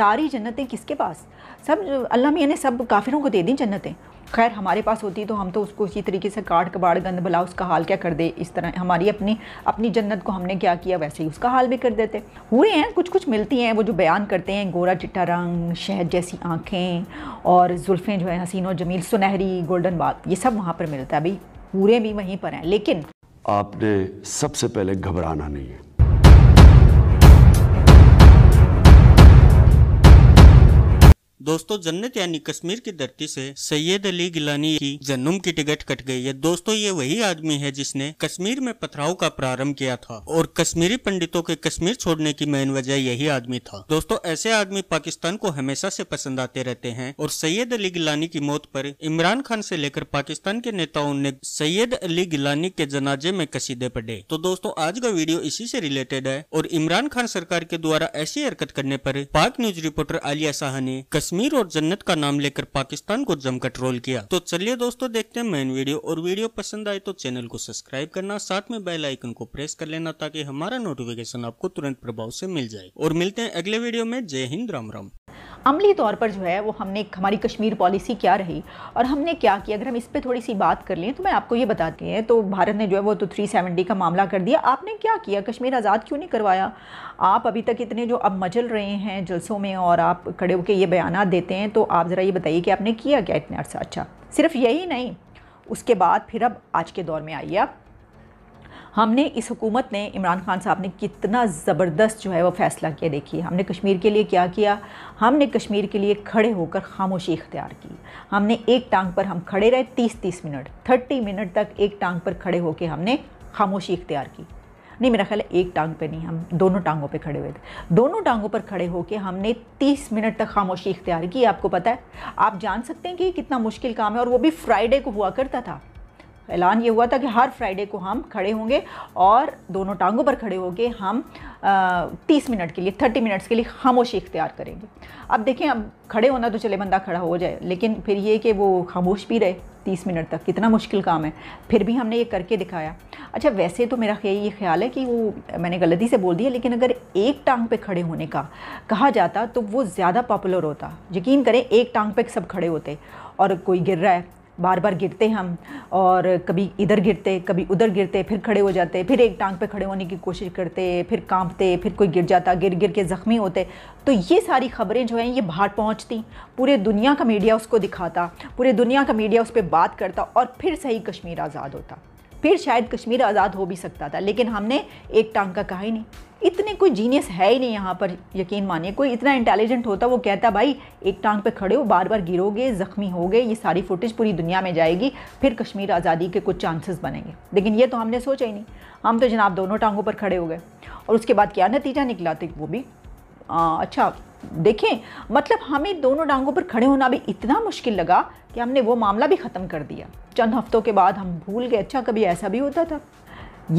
सारी जन्नतें किसके पास सब अल्लाह मियाँ ने सब काफिरों को दे दी जन्नतें खैर हमारे पास होती तो हम तो उसको उसी तरीके से काट कबाड़ गंद भला उसका हाल क्या कर दे इस तरह हमारी अपनी अपनी जन्नत को हमने क्या किया वैसे ही उसका हाल भी कर देते हुए हैं कुछ कुछ मिलती हैं वो जो बयान करते हैं गोरा चिट्टा रंग शहद जैसी आँखें और जुल्फ़ें जो हैं हसीन और जमील सुनहरी गोल्डन बात ये सब वहाँ पर मिलता है अभी पूरे भी वहीं पर हैं लेकिन आपने सबसे पहले घबराना नहीं है दोस्तों जन्नत यानी कश्मीर की धरती से सैयद अली गिलानी की जन्म की टिकट कट गई है दोस्तों ये वही आदमी है जिसने कश्मीर में पथराव का प्रारंभ किया था और कश्मीरी पंडितों के कश्मीर छोड़ने की मेन वजह यही आदमी था दोस्तों ऐसे आदमी पाकिस्तान को हमेशा से पसंद आते रहते हैं और सैयद अली गिलानी की मौत पर इमरान खान से लेकर पाकिस्तान के नेताओं ने सैयद अली गिलानी के जनाजे में कसीदे पड़े तो दोस्तों आज का वीडियो इसी से रिलेटेड है और इमरान खान सरकार के द्वारा ऐसी हरकत करने पर पाक न्यूज रिपोर्टर आलिया शाह ने कश्मीर और जन्नत का नाम लेकर पाकिस्तान को जमकर ट्रोल किया तो चलिए दोस्तों देखते हैं मेन वीडियो और वीडियो पसंद आए तो चैनल को सब्सक्राइब करना साथ में बेल आइकन को प्रेस कर लेना ताकि हमारा नोटिफिकेशन आपको तुरंत प्रभाव से मिल जाए और मिलते हैं अगले वीडियो में जय हिंद राम राम अमली तौर पर जो है वो हमने हमारी कश्मीर पॉलिसी क्या रही और हमने क्या किया अगर हम इस पर थोड़ी सी बात कर लें तो मैं आपको ये बताती हैं तो भारत ने जो है वो तो थ्री सेवेंटी का मामला कर दिया आपने क्या किया कश्मीर आज़ाद क्यों नहीं करवाया आप अभी तक इतने जो अब मजल रहे हैं जलसों में और आप खड़े होकर ये बयान देते हैं तो आप ज़रा ये बताइए कि आपने किया क्या इतने अर्सा अच्छा सिर्फ यही नहीं उसके बाद फिर अब आज के दौर में आइए आप हमने इस हुकूमत ने इमरान खान साहब ने कितना ज़बरदस्त जो है वो फ़ैसला किया देखिए हमने कश्मीर के लिए क्या किया हमने कश्मीर के लिए खड़े होकर खामोशी इख्तियार की हमने एक टांग पर हम खड़े रहे तीस तीस मिनट थर्टी मिनट तक एक टांग पर खड़े होकर हमने खामोशी इख्तियार की नहीं मेरा ख्याल है एक टांग पे नहीं हम दोनों टांगों पे खड़े हुए थे दोनों टांगों पर खड़े होकर हमने 30 मिनट तक खामोशी इख्तियार की आपको पता है आप जान सकते हैं कि कितना मुश्किल काम है और वो भी फ्राइडे को हुआ करता था ऐलान ये हुआ था कि हर फ्राइडे को हम खड़े होंगे और दोनों टांगों पर खड़े होकर हम तीस मिनट के लिए थर्टी मिनट्स के लिए खामोशी इख्तियार करेंगे अब देखें अब खड़े होना तो चले बंदा खड़ा हो जाए लेकिन फिर ये कि वो खामोश भी रहे तीस मिनट तक कितना मुश्किल काम है फिर भी हमने ये करके दिखाया अच्छा वैसे तो मेरा ये ख्याल है कि वो मैंने गलती से बोल दिया लेकिन अगर एक टांग पे खड़े होने का कहा जाता तो वो ज़्यादा पॉपुलर होता यकीन करें एक टांग पे सब खड़े होते और कोई गिर रहा है बार बार गिरते हम और कभी इधर गिरते कभी उधर गिरते फिर खड़े हो जाते फिर एक टांग पे खड़े होने की कोशिश करते फिर कांपते फिर कोई गिर जाता गिर गिर के ज़ख्मी होते तो ये सारी खबरें जो हैं ये बाहर पहुंचती पूरे दुनिया का मीडिया उसको दिखाता पूरे दुनिया का मीडिया उस पर बात करता और फिर सही कश्मीर आज़ाद होता फिर शायद कश्मीर आज़ाद हो भी सकता था लेकिन हमने एक टांग का कहा ही नहीं इतने कोई जीनियस है ही नहीं यहाँ पर यकीन मानिए कोई इतना इंटेलिजेंट होता वो कहता भाई एक टांग पे खड़े हो बार बार गिरोगे ज़ख्मी हो गए ये सारी फुटेज पूरी दुनिया में जाएगी फिर कश्मीर आज़ादी के कुछ चांसेस बनेंगे लेकिन ये तो हमने सोचा ही नहीं हम तो जनाब दोनों टांगों पर खड़े हो गए और उसके बाद क्या नतीजा निकला तो वो भी आ, अच्छा देखें मतलब हमें दोनों डांगों पर खड़े होना भी इतना मुश्किल लगा कि हमने वो मामला भी ख़त्म कर दिया चंद हफ्तों के बाद हम भूल गए अच्छा कभी ऐसा भी होता था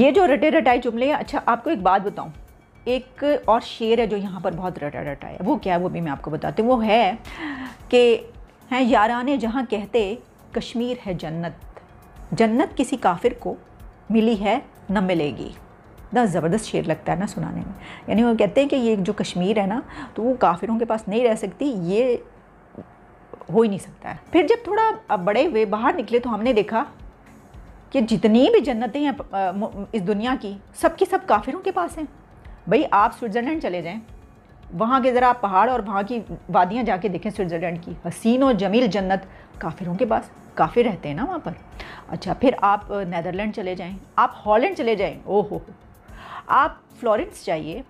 ये जो रटे रटाए जुमले हैं अच्छा आपको एक बात बताऊँ एक और शेर है जो यहाँ पर बहुत रटा रटा है वो क्या है वो भी मैं आपको बताती हूँ वो है कि हैं यारान जहाँ कहते कश्मीर है जन्नत जन्नत किसी काफिर को मिली है न मिलेगी इतना ज़बरदस्त शेर लगता है ना सुनाने में यानी वो कहते हैं कि ये जो कश्मीर है ना तो वो काफिरों के पास नहीं रह सकती ये हो ही नहीं सकता है फिर जब थोड़ा बड़े हुए बाहर निकले तो हमने देखा कि जितनी भी जन्नतें हैं इस दुनिया की सब की सब काफिरों के पास हैं भाई आप स्विट्ज़रलैंड चले जाएं वहाँ के ज़रा पहाड़ और वहाँ की वादियाँ जाके देखें स्विट्ज़रलैंड की हसीन और जमील जन्नत काफिरों के पास काफिर रहते हैं ना वहाँ पर अच्छा फिर आप नैदरलैंड चले जाएं आप हॉलैंड चले जाएं ओहो आप फ्लोरेंस जाइए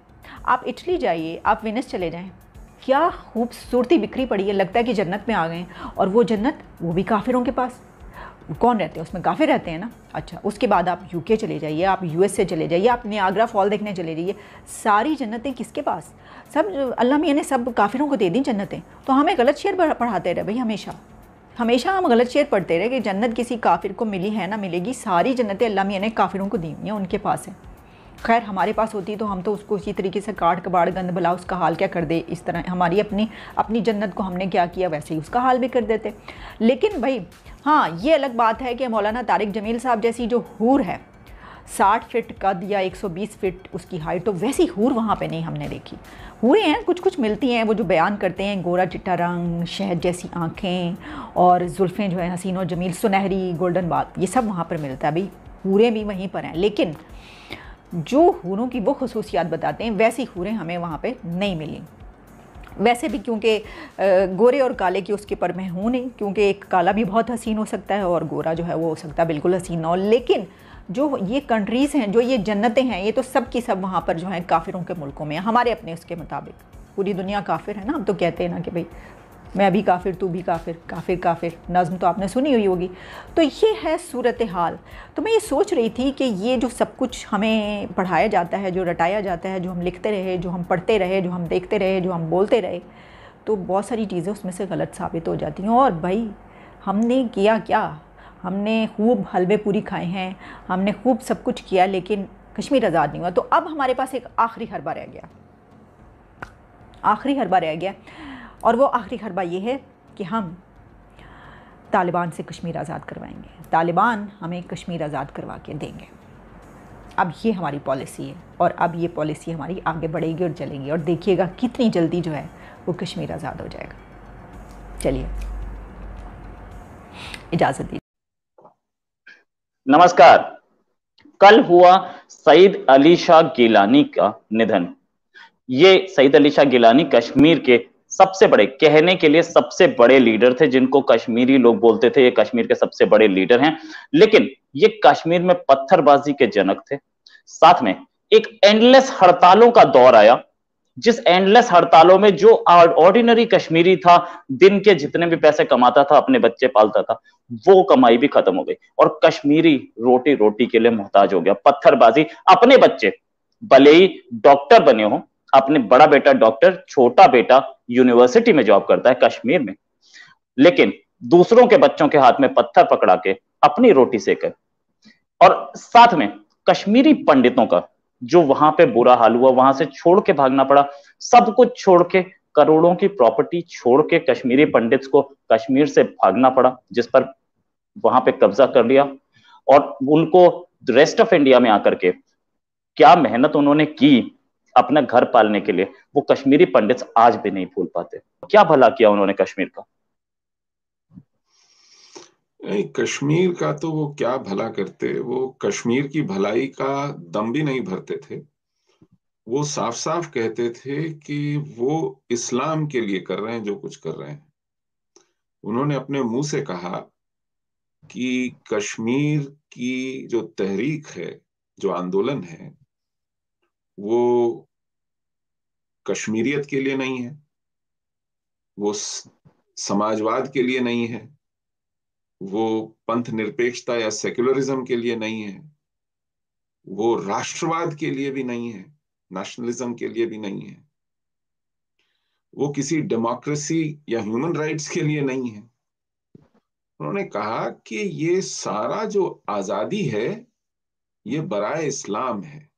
आप इटली जाइए आप वेनिस चले जाएं क्या खूबसूरती बिखरी पड़ी है लगता है कि जन्नत में आ गए और वो जन्नत वो भी काफिरों के पास कौन रहते हैं उसमें काफ़ी रहते हैं ना अच्छा उसके बाद आप यूके चले जाइए आप यूएसए चले जाइए आप नियाग्रा फॉल देखने चले जाइए सारी जन्नतें किसके पास सब अल्लाह मियाँ ने सब काफिरों को दे दी जन्नतें तो हमें गलत शेर पढ़ाते रहे भाई हमेशा हमेशा हम गलत शेर पढ़ते रहे कि जन्नत किसी काफिर को मिली है ना मिलेगी सारी जन्नतें अल्लाह मियाँ ने काफिरों को दी हुई हैं उनके पास है खैर हमारे पास होती तो हम तो उसको उसी तरीके से काट कबाड़ गंद भला उसका हाल क्या कर दे इस तरह हमारी अपनी अपनी जन्नत को हमने क्या किया वैसे ही उसका हाल भी कर देते लेकिन भाई हाँ ये अलग बात है कि मौलाना तारिक जमील साहब जैसी जो हूर है साठ फिट कद या 120 फिट उसकी हाइट तो वैसी हूर वहाँ पे नहीं हमने देखी हुए हैं कुछ कुछ मिलती हैं वो जो बयान करते हैं गोरा चिट्टा रंग शहद जैसी आँखें और जुल्फ़ें जो हैं हसीन और जमील सुनहरी गोल्डन बाल ये सब वहाँ पर मिलता है अभी हूरें भी वहीं पर हैं लेकिन जो हूरों की वो खसूसियात बताते हैं वैसी हूरें हमें वहाँ पर नहीं मिली वैसे भी क्योंकि गोरे और काले की उसके पर हूँ नहीं क्योंकि एक काला भी बहुत हसीन हो सकता है और गोरा जो है वो हो सकता है बिल्कुल हसीन ना हो लेकिन जो ये कंट्रीज़ हैं जो ये जन्नतें हैं ये तो सब की सब वहाँ पर जो है काफिरों के मुल्कों में हमारे अपने उसके मुताबिक पूरी दुनिया काफिर है ना हम तो कहते हैं ना कि भाई मैं भी काफिर तू भी काफिर काफिर काफिर नज़म तो आपने सुनी हुई होगी तो ये है सूरत हाल तो मैं ये सोच रही थी कि ये जो सब कुछ हमें पढ़ाया जाता है जो रटाया जाता है जो हम लिखते रहे जो हम पढ़ते रहे जो हम देखते रहे जो हम बोलते रहे तो बहुत सारी चीज़ें उसमें से गलत साबित हो जाती हैं और भाई हमने किया क्या हमने खूब हलवे पूरी खाए हैं हमने खूब सब कुछ किया लेकिन कश्मीर आज़ाद नहीं हुआ तो अब हमारे पास एक आखिरी हरबा रह गया आखिरी हरबा रह गया और वो आखिरी हरबा ये है कि हम तालिबान से कश्मीर आज़ाद करवाएंगे तालिबान हमें कश्मीर आज़ाद करवा के देंगे अब ये हमारी पॉलिसी है और अब ये पॉलिसी हमारी आगे बढ़ेगी और चलेगी और देखिएगा कितनी जल्दी जो है वो कश्मीर आज़ाद हो जाएगा चलिए इजाज़त दीजिए नमस्कार कल हुआ सईद अली शाह गिलानी का निधन ये सईद अली शाह गिलानी कश्मीर के सबसे बड़े कहने के लिए सबसे बड़े लीडर थे जिनको कश्मीरी लोग बोलते थे ये कश्मीर के सबसे बड़े लीडर हैं लेकिन ये कश्मीर में पत्थरबाजी के जनक थे साथ में एक एंडलेस हड़तालों का दौर आया जिस एंडलेस हड़तालों में जो ऑर्डिनरी कश्मीरी था दिन के जितने भी पैसे कमाता था अपने बच्चे पालता था वो कमाई भी खत्म हो गई और कश्मीरी रोटी रोटी के लिए मोहताज हो गया पत्थरबाजी अपने बच्चे भले ही डॉक्टर बने हो अपने बड़ा बेटा डॉक्टर छोटा बेटा यूनिवर्सिटी में जॉब करता है कश्मीर में लेकिन दूसरों के बच्चों के हाथ में पत्थर पकड़ा के अपनी रोटी सेकर और साथ में कश्मीरी पंडितों का जो वहां पे बुरा हाल हुआ वहां से छोड़ के भागना पड़ा सब कुछ छोड़ के करोड़ों की प्रॉपर्टी छोड़ के कश्मीरी पंडित को कश्मीर से भागना पड़ा जिस पर वहां पे कब्जा कर लिया और उनको रेस्ट ऑफ इंडिया में आकर के क्या मेहनत उन्होंने की अपना घर पालने के लिए वो कश्मीरी पंडित आज भी नहीं भूल पाते क्या भला किया उन्होंने कश्मीर का नहीं कश्मीर का तो वो क्या भला करते वो कश्मीर की भलाई का दम भी नहीं भरते थे वो साफ साफ कहते थे कि वो इस्लाम के लिए कर रहे हैं जो कुछ कर रहे हैं उन्होंने अपने मुंह से कहा कि कश्मीर की जो तहरीक है जो आंदोलन है वो कश्मीरियत के लिए नहीं है वो समाजवाद के लिए नहीं है वो पंथ निरपेक्षता या सेक्युलरिज्म के लिए नहीं है वो राष्ट्रवाद के लिए भी नहीं है नेशनलिज्म के लिए भी नहीं है वो किसी डेमोक्रेसी या ह्यूमन राइट्स के लिए नहीं है उन्होंने कहा कि ये सारा जो आजादी है ये बराए इस्लाम है